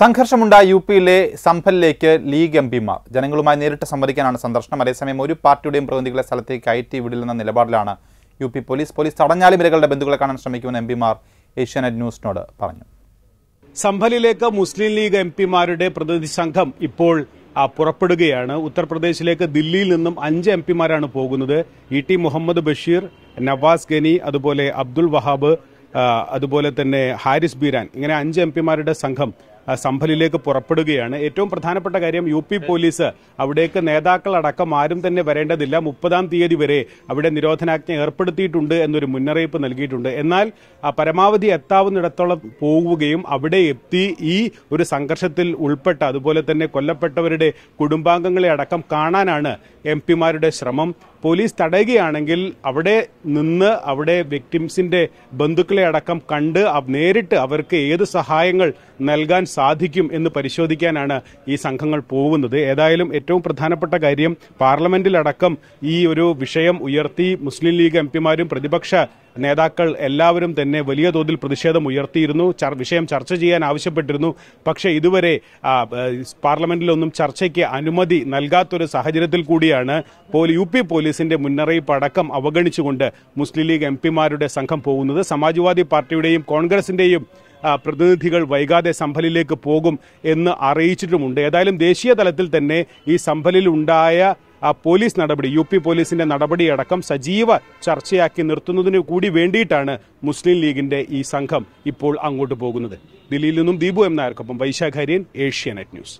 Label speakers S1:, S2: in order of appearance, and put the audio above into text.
S1: സംഘർഷമുണ്ടായ U പിയിലെ സംഭലിലേക്ക് league M പിമാർ ജനങ്ങളുമായി നേരിട്ട് സംവദിക്കാനാണ് സന്ദർശനം അതേസമയം ഒരു പാർട്ടിയുടെയും പ്രതിനിധികളെ സ്ഥലത്തേക്ക് കയറ്റി വിടില്ലെന്ന നിലപാടിലാണ് യു പി പോലീസ് പോലീസ് തടഞ്ഞാലും ഇരകളുടെ ബന്ധുക്കളെ കാണാൻ ശ്രമിക്കുമെന്ന് എം പിമാർ ഏഷ്യാനെറ്റ് ന്യൂസിനോട് പറഞ്ഞു സംഭലിലേക്ക് മുസ്ലിം ലീഗ് എം പിമാരുടെ പ്രതിനിധി സംഘം ഇപ്പോൾ പുറപ്പെടുകയാണ്
S2: ഉത്തർപ്രദേശിലേക്ക് ദില്ലിയിൽ നിന്നും അഞ്ച് എം പിമാരാണ് പോകുന്നത് ഇ ടി മുഹമ്മദ് ബഷീർ നവാസ് ഗനി അതുപോലെ അബ്ദുൽ വഹാബ് അതുപോലെ തന്നെ ഹാരിസ് ബീരാൻ ഇങ്ങനെ അഞ്ച് എം പിമാരുടെ സംഘം സംഭലിലേക്ക് പുറപ്പെടുകയാണ് ഏറ്റവും പ്രധാനപ്പെട്ട കാര്യം യു പി പോലീസ് അവിടേക്ക് നേതാക്കളടക്കം ആരും തന്നെ വരേണ്ടതില്ല മുപ്പതാം തീയതി വരെ അവിടെ നിരോധനാജ്ഞ ഏർപ്പെടുത്തിയിട്ടുണ്ട് എന്നൊരു മുന്നറിയിപ്പ് നൽകിയിട്ടുണ്ട് എന്നാൽ പരമാവധി എത്താവുന്നിടത്തോളം പോവുകയും അവിടെ എത്തി ഈ ഒരു സംഘർഷത്തിൽ ഉൾപ്പെട്ട അതുപോലെ തന്നെ കൊല്ലപ്പെട്ടവരുടെ കുടുംബാംഗങ്ങളെ അടക്കം കാണാനാണ് എം പിമാരുടെ ശ്രമം പോലീസ് തടയുകയാണെങ്കിൽ അവിടെ നിന്ന് അവിടെ വിക്ടിംസിന്റെ ബന്ധുക്കളെ അടക്കം കണ്ട് നേരിട്ട് അവർക്ക് ഏത് സഹായങ്ങൾ നൽകാൻ സാധിക്കും എന്ന് പരിശോധിക്കാനാണ് ഈ സംഘങ്ങൾ പോകുന്നത് ഏതായാലും ഏറ്റവും പ്രധാനപ്പെട്ട കാര്യം പാർലമെന്റിലടക്കം ഈ ഒരു വിഷയം ഉയർത്തി മുസ്ലിം ലീഗ് എം പിമാരും പ്രതിപക്ഷ നേതാക്കൾ എല്ലാവരും തന്നെ വലിയ തോതിൽ പ്രതിഷേധം ഉയർത്തിയിരുന്നു വിഷയം ചർച്ച ചെയ്യാൻ ആവശ്യപ്പെട്ടിരുന്നു പക്ഷേ ഇതുവരെ പാർലമെന്റിലൊന്നും ചർച്ചയ്ക്ക് അനുമതി നൽകാത്തൊരു സാഹചര്യത്തിൽ കൂടിയാണ് യു പി പോലീസിന്റെ മുന്നറിയിപ്പ് അടക്കം അവഗണിച്ചുകൊണ്ട് മുസ്ലിം ലീഗ് എം പിമാരുടെ സംഘം പോകുന്നത് സമാജ്വാദി പാർട്ടിയുടെയും കോൺഗ്രസിന്റെയും പ്രതിനിധികൾ വൈകാതെ സംഭലിലേക്ക് പോകും എന്ന് അറിയിച്ചിട്ടുമുണ്ട് ഏതായാലും ദേശീയ തലത്തിൽ തന്നെ ഈ സംഭലിലുണ്ടായ പോലീസ് നടപടി യു പി പോലീസിന്റെ നടപടിയടക്കം സജീവ ചർച്ചയാക്കി നിർത്തുന്നതിന് കൂടി വേണ്ടിയിട്ടാണ് മുസ്ലിം ലീഗിന്റെ ഈ സംഘം ഇപ്പോൾ അങ്ങോട്ട് പോകുന്നത് ദില്ലിയിൽ നിന്നും ദീപു എം നായർക്കൊപ്പം വൈശാഖാര്യൻ ഏഷ്യാനെറ്റ് ന്യൂസ്